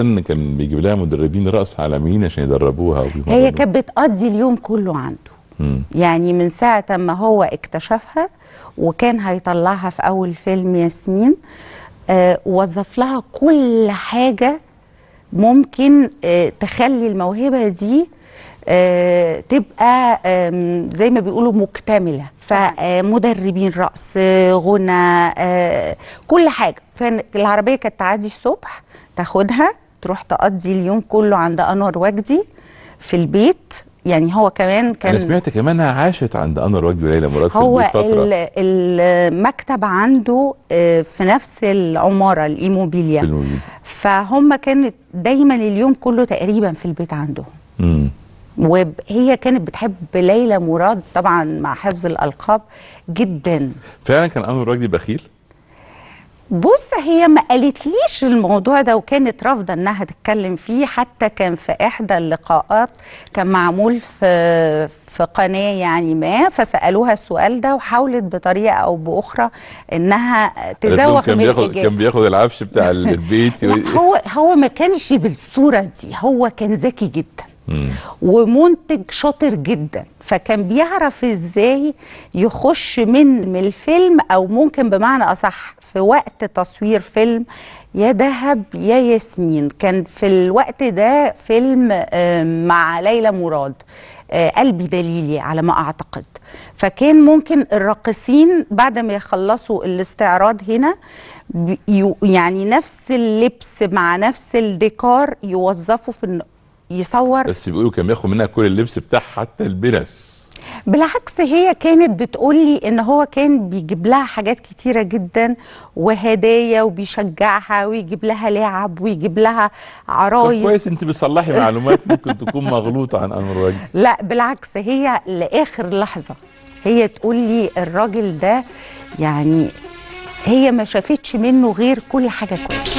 ان كان بيجيب لها مدربين راس عالميين عشان يدربوها هي كانت بتقضي اليوم كله عنده مم. يعني من ساعه ما هو اكتشفها وكان هيطلعها في اول فيلم ياسمين آه وظف لها كل حاجه ممكن آه تخلي الموهبه دي آه تبقى آه زي ما بيقولوا مكتمله فمدربين راس غنى آه كل حاجه فالعربيه كانت تعدي الصبح تاخدها تروح تقضي اليوم كله عند انور وجدي في البيت يعني هو كمان كان انا سمعت كمان عاشت عند انور وجدي وليلى مراد في هو المكتب عنده آه، في نفس العماره الايموبيليا فهم كانت دايما اليوم كله تقريبا في البيت عنده امم وهي كانت بتحب ليلى مراد طبعا مع حفظ الالقاب جدا فعلا كان انور وجدي بخيل بص هي ما قالتليش الموضوع ده وكانت رافضه انها تتكلم فيه حتى كان في احدى اللقاءات كان معمول في في قناه يعني ما فسالوها السؤال ده وحاولت بطريقه او باخرى انها تزوغ من بياخد كان بياخد العفش بتاع البيت هو هو ما كانش بالصوره دي هو كان ذكي جدا ومنتج شاطر جدا فكان بيعرف ازاي يخش من الفيلم او ممكن بمعنى اصح في وقت تصوير فيلم يا دهب يا ياسمين كان في الوقت ده فيلم مع ليلى مراد آه، قلبي دليلي على ما اعتقد فكان ممكن الراقصين بعد ما يخلصوا الاستعراض هنا يعني نفس اللبس مع نفس الديكار يوظفوا في يصور بس بيقولوا كان بياخد منها كل اللبس بتاعها حتى البنس بالعكس هي كانت بتقول لي ان هو كان بيجيب لها حاجات كتيره جدا وهدايا وبيشجعها ويجيب لها لعب ويجيب لها عرايس كويس انت بتصلحي معلومات ممكن تكون مغلوطه عن انور وجدي لا بالعكس هي لاخر لحظه هي تقول لي الراجل ده يعني هي ما شافتش منه غير كل حاجه كويسه